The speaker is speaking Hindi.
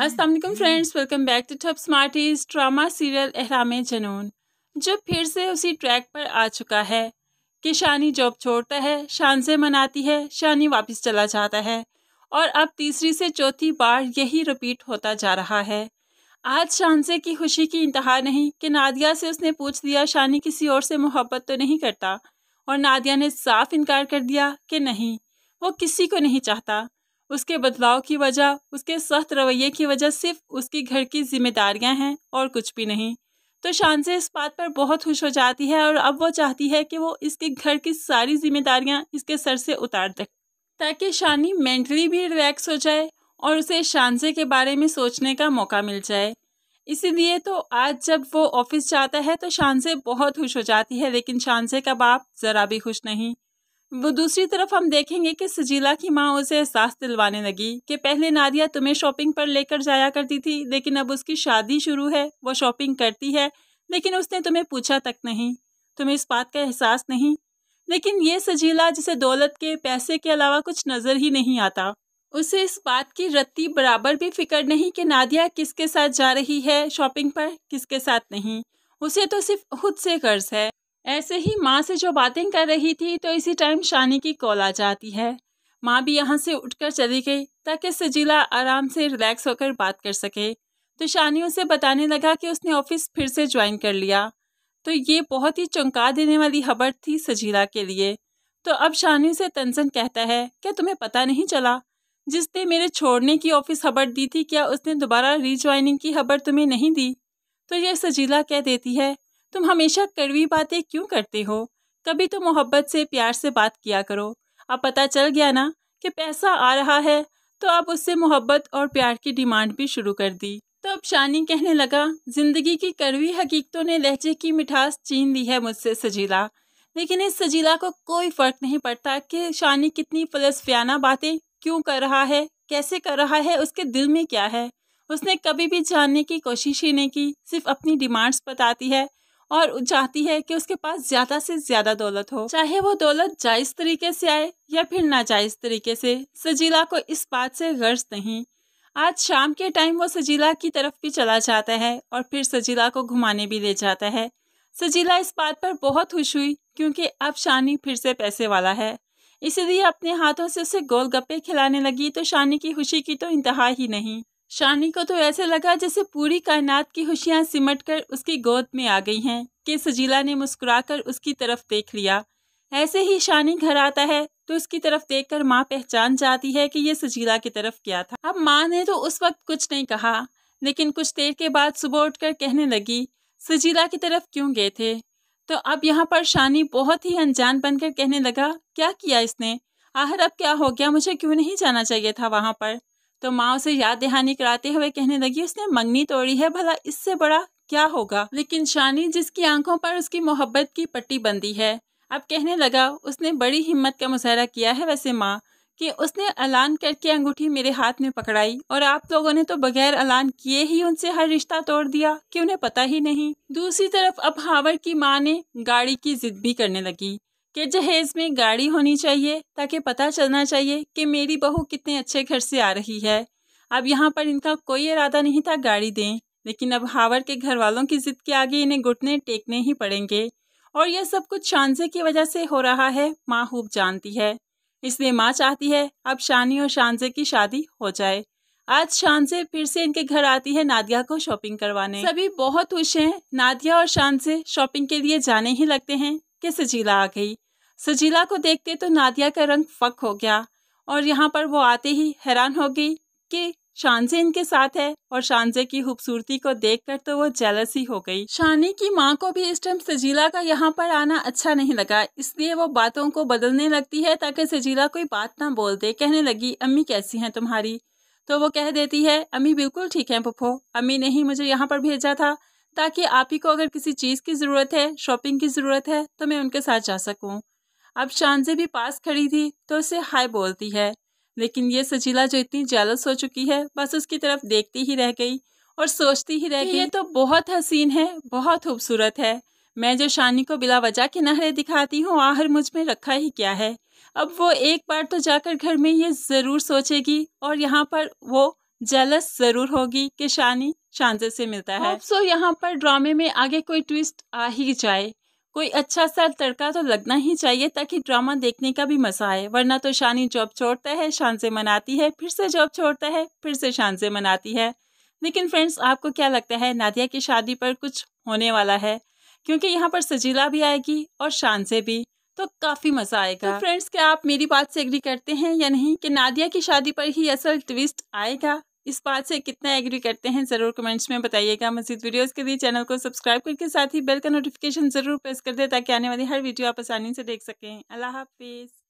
Aslam friends welcome back to top smarties drama serial Ehraam Junoon जो फिर से उसी ट्रैक पर आ चुका है कि शानी जॉब छोड़ता है शान से मनाती है शानी वापस चला जाता है और अब तीसरी से चौथी बार यही रिपीट होता जा रहा है आज से की खुशी की इंतहा नहीं कि नादिया से उसने पूछ दिया शानी किसी और से मोहब्बत तो नहीं करता और नादिया ने साफ इनकार कर दिया कि नहीं वो किसी को नहीं चाहता उसके बदलाव की वजह उसके सख्त रवैये की वजह सिर्फ उसकी घर की जिम्मेदारियां हैं और कुछ भी नहीं तो से इस बात पर बहुत खुश हो जाती है और अब वो चाहती है कि वो इसके घर की सारी जिम्मेदारियां इसके सर से उतार दे ताकि शानी मेंटली भी रिलैक्स हो जाए और उसे शानजे के बारे में सोचने का मौका मिल जाए इसीलिए तो आज जब वो ऑफिस जाता है तो शानजे बहुत खुश हो जाती है लेकिन शानजे का बाप ज़रा भी खुश नहीं वो दूसरी तरफ हम देखेंगे कि सजीला की माँ उसे एहसास दिलवाने लगी कि पहले नादिया तुम्हें शॉपिंग पर लेकर जाया करती थी लेकिन अब उसकी शादी शुरू है वो शॉपिंग करती है लेकिन उसने तुम्हें पूछा तक नहीं तुम्हें इस बात का एहसास नहीं लेकिन ये सजीला जिसे दौलत के पैसे के अलावा कुछ नज़र ही नहीं आता उसे इस बात की रत्ती बराबर भी फिक्र नहीं कि नादिया किसके साथ जा रही है शॉपिंग पर किसके साथ नहीं उसे तो सिर्फ खुद से कर्ज है ऐसे ही माँ से जो बातें कर रही थी तो इसी टाइम शानी की कॉल आ जाती है माँ भी यहाँ से उठकर चली गई ताकि सजीला आराम से रिलैक्स होकर बात कर सके तो शानी उसे बताने लगा कि उसने ऑफिस फिर से ज्वाइन कर लिया तो ये बहुत ही चौंका देने वाली खबर थी सजीला के लिए तो अब शानी से तंजन कहता है क्या तुम्हें पता नहीं चला जिसने मेरे छोड़ने की ऑफिस खबर दी थी क्या उसने दोबारा रीज्वाइनिंग की खबर तुम्हें नहीं दी तो यह सजीला कह देती है तुम हमेशा कड़वी बातें क्यों करते हो कभी तो मोहब्बत से प्यार से बात किया करो अब पता चल गया ना कि पैसा आ रहा है तो अब उससे मोहब्बत और प्यार की डिमांड भी शुरू कर दी तो अब शानी कहने लगा जिंदगी की कड़वी हकीकतों ने लहजे की मिठास छीन ली है मुझसे सजीला लेकिन इस सजीला को कोई फ़र्क नहीं पड़ता कि शानी कितनी फलसफियाना बातें क्यों कर रहा है कैसे कर रहा है उसके दिल में क्या है उसने कभी भी जानने की कोशिश ही नहीं की सिर्फ अपनी डिमांड्स बताती है और चाहती है कि उसके पास ज्यादा से ज्यादा दौलत हो चाहे वो दौलत जायज तरीके से आए या फिर नाजायज तरीके से सजीला को इस बात से गर्ज नहीं आज शाम के टाइम वो सजीला की तरफ भी चला जाता है और फिर सजीला को घुमाने भी ले जाता है सजीला इस बात पर बहुत खुश हुई क्योंकि अब शानी फिर से पैसे वाला है इसीलिए अपने हाथों से उसे गोलगप्पे खिलाने लगी तो शानी की खुशी की तो इंतहा ही नहीं शानी को तो ऐसे लगा जैसे पूरी कायनात की खुशियाँ सिमट कर उसकी गोद में आ गई हैं कि सजीला ने मुस्कुराकर उसकी तरफ देख लिया ऐसे ही शानी घर आता है तो उसकी तरफ देखकर माँ पहचान जाती है कि ये सजीला की तरफ गया था अब माँ ने तो उस वक्त कुछ नहीं कहा लेकिन कुछ देर के बाद सुबह उठकर कहने लगी सजीला की तरफ क्यों गए थे तो अब यहाँ पर शानी बहुत ही अनजान बनकर कहने लगा क्या किया इसने आहर अब क्या हो गया मुझे क्यों नहीं जाना चाहिए था वहाँ पर तो माँ उसे याद दहानी कराते हुए कहने लगी उसने मंगनी तोड़ी है भला इससे बड़ा क्या होगा लेकिन शानी जिसकी आंखों पर उसकी मोहब्बत की पट्टी बंदी है अब कहने लगा उसने बड़ी हिम्मत का मुजाहरा किया है वैसे माँ कि उसने ऐलान करके अंगूठी मेरे हाथ में पकड़ाई और आप लोगों ने तो बगैर ऐलान किए ही उनसे हर रिश्ता तोड़ दिया कि उन्हें पता ही नहीं दूसरी तरफ अब हावर की माँ ने गाड़ी की जिद भी करने लगी कि जहेज़ में गाड़ी होनी चाहिए ताकि पता चलना चाहिए कि मेरी बहू कितने अच्छे घर से आ रही है अब यहाँ पर इनका कोई इरादा नहीं था गाड़ी दें लेकिन अब हावर के घर वालों की ज़िद के आगे इन्हें घुटने टेकने ही पड़ेंगे और यह सब कुछ शानजे की वजह से हो रहा है माँ खूब जानती है इसलिए माँ चाहती है अब शानी और शानजे की शादी हो जाए आज शानजे फिर से इनके घर आती है नादिया को शॉपिंग करवाने सभी बहुत खुश हैं नादिया और शानजे शॉपिंग के लिए जाने ही लगते हैं कि सजीला आ गई सजीला को देखते तो नादिया का रंग फक हो गया और यहाँ पर वो आते ही हैरान हो गई कि शानजे इनके साथ है और शानजे की खूबसूरती को देखकर तो वो ही हो गई शानी की माँ को भी इस टाइम सजीला का यहाँ पर आना अच्छा नहीं लगा इसलिए वो बातों को बदलने लगती है ताकि सजीला कोई बात ना बोल दे कहने लगी अम्मी कैसी हैं तुम्हारी तो वो कह देती है अम्मी बिल्कुल ठीक है पुप्पो अम्मी ने ही मुझे यहाँ पर भेजा था ताकि आप ही को अगर किसी चीज़ की ज़रूरत है शॉपिंग की ज़रूरत है तो मैं उनके साथ जा सकूँ अब शानजे भी पास खड़ी थी तो उसे हाय बोलती है लेकिन ये सजीला जो इतनी जालस हो चुकी है बस उसकी तरफ देखती ही रह गई और सोचती ही रह गई ये तो बहुत हसीन है बहुत खूबसूरत है मैं जो शानी को बिला वजह नहरे दिखाती हूँ आहर मुझ में रखा ही क्या है अब वो एक बार तो जाकर घर में ये ज़रूर सोचेगी और यहाँ पर वो जालस ज़रूर होगी कि शानी शानजे से मिलता है सो यहाँ पर ड्रामे में आगे कोई ट्विस्ट आ ही जाए कोई अच्छा सा तड़का तो लगना ही चाहिए ताकि ड्रामा देखने का भी मजा आए वरना तो शानी जॉब छोड़ता है शान से मनाती है फिर से जॉब छोड़ता है फिर से शान से मनाती है लेकिन फ्रेंड्स आपको क्या लगता है नादिया की शादी पर कुछ होने वाला है क्योंकि यहाँ पर सजीला भी आएगी और शान से भी तो काफ़ी मज़ा आएगा तो फ्रेंड्स क्या आप मेरी बात से एग्री करते हैं या नहीं कि नादिया की शादी पर ही असल ट्विस्ट आएगा इस बात से कितना एग्री करते हैं ज़रूर कमेंट्स में बताइएगा मजीद वीडियोस के लिए चैनल को सब्सक्राइब करके साथ ही बेल का नोटिफिकेशन ज़रूर प्रेस कर दे ताकि आने वाली हर वीडियो आप आसानी से देख सकें अल्लाह हाफिज़